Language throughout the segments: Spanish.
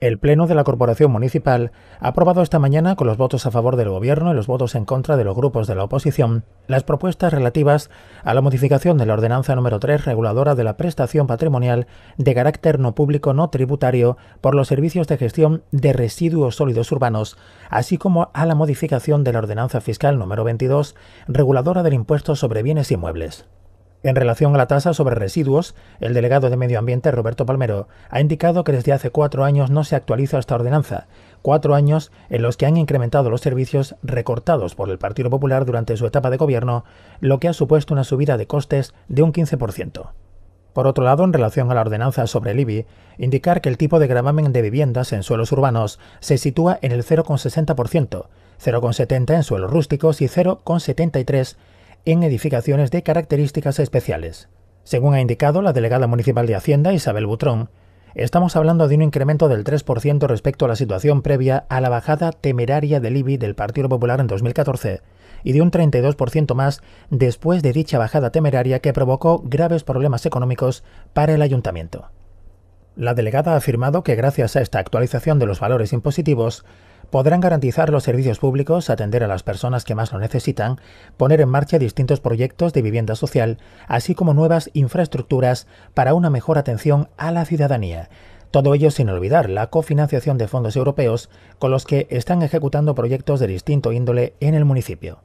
El Pleno de la Corporación Municipal ha aprobado esta mañana, con los votos a favor del Gobierno y los votos en contra de los grupos de la oposición, las propuestas relativas a la modificación de la Ordenanza número 3 reguladora de la prestación patrimonial de carácter no público no tributario por los servicios de gestión de residuos sólidos urbanos, así como a la modificación de la Ordenanza Fiscal número 22 reguladora del impuesto sobre bienes inmuebles. En relación a la tasa sobre residuos, el delegado de Medio Ambiente, Roberto Palmero, ha indicado que desde hace cuatro años no se actualiza esta ordenanza, cuatro años en los que han incrementado los servicios recortados por el Partido Popular durante su etapa de gobierno, lo que ha supuesto una subida de costes de un 15%. Por otro lado, en relación a la ordenanza sobre el IBI, indicar que el tipo de gravamen de viviendas en suelos urbanos se sitúa en el 0,60%, 0,70% en suelos rústicos y 0,73% en edificaciones de características especiales. Según ha indicado la delegada municipal de Hacienda, Isabel Butrón, estamos hablando de un incremento del 3% respecto a la situación previa a la bajada temeraria del IBI del Partido Popular en 2014 y de un 32% más después de dicha bajada temeraria que provocó graves problemas económicos para el ayuntamiento. La delegada ha afirmado que gracias a esta actualización de los valores impositivos, podrán garantizar los servicios públicos, atender a las personas que más lo necesitan, poner en marcha distintos proyectos de vivienda social, así como nuevas infraestructuras para una mejor atención a la ciudadanía. Todo ello sin olvidar la cofinanciación de fondos europeos con los que están ejecutando proyectos de distinto índole en el municipio.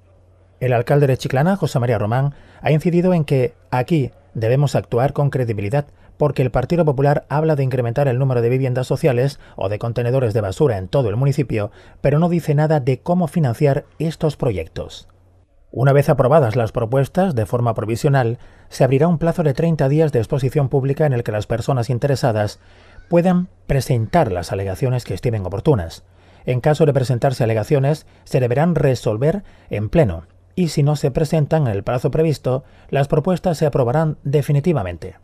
El alcalde de Chiclana, José María Román, ha incidido en que aquí debemos actuar con credibilidad, porque el Partido Popular habla de incrementar el número de viviendas sociales o de contenedores de basura en todo el municipio, pero no dice nada de cómo financiar estos proyectos. Una vez aprobadas las propuestas de forma provisional, se abrirá un plazo de 30 días de exposición pública en el que las personas interesadas puedan presentar las alegaciones que estimen oportunas. En caso de presentarse alegaciones, se deberán resolver en pleno, y si no se presentan en el plazo previsto, las propuestas se aprobarán definitivamente.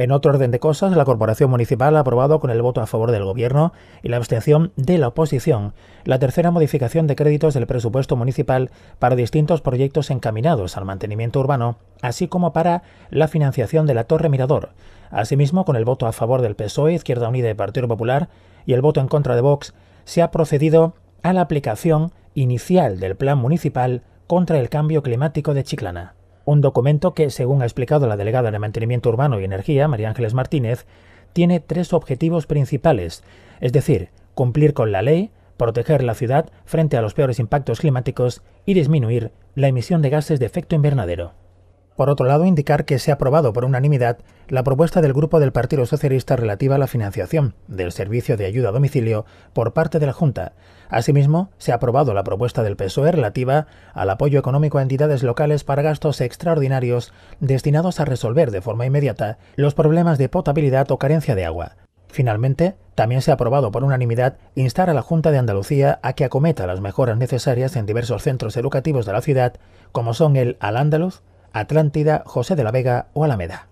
En otro orden de cosas, la Corporación Municipal ha aprobado con el voto a favor del Gobierno y la abstención de la oposición la tercera modificación de créditos del presupuesto municipal para distintos proyectos encaminados al mantenimiento urbano, así como para la financiación de la Torre Mirador. Asimismo, con el voto a favor del PSOE, Izquierda Unida y Partido Popular y el voto en contra de Vox, se ha procedido a la aplicación inicial del Plan Municipal contra el Cambio Climático de Chiclana. Un documento que, según ha explicado la delegada de Mantenimiento Urbano y Energía, María Ángeles Martínez, tiene tres objetivos principales, es decir, cumplir con la ley, proteger la ciudad frente a los peores impactos climáticos y disminuir la emisión de gases de efecto invernadero. Por otro lado, indicar que se ha aprobado por unanimidad la propuesta del Grupo del Partido Socialista relativa a la financiación del servicio de ayuda a domicilio por parte de la Junta. Asimismo, se ha aprobado la propuesta del PSOE relativa al apoyo económico a entidades locales para gastos extraordinarios destinados a resolver de forma inmediata los problemas de potabilidad o carencia de agua. Finalmente, también se ha aprobado por unanimidad instar a la Junta de Andalucía a que acometa las mejoras necesarias en diversos centros educativos de la ciudad, como son el al andaluz Atlántida, José de la Vega o Alameda.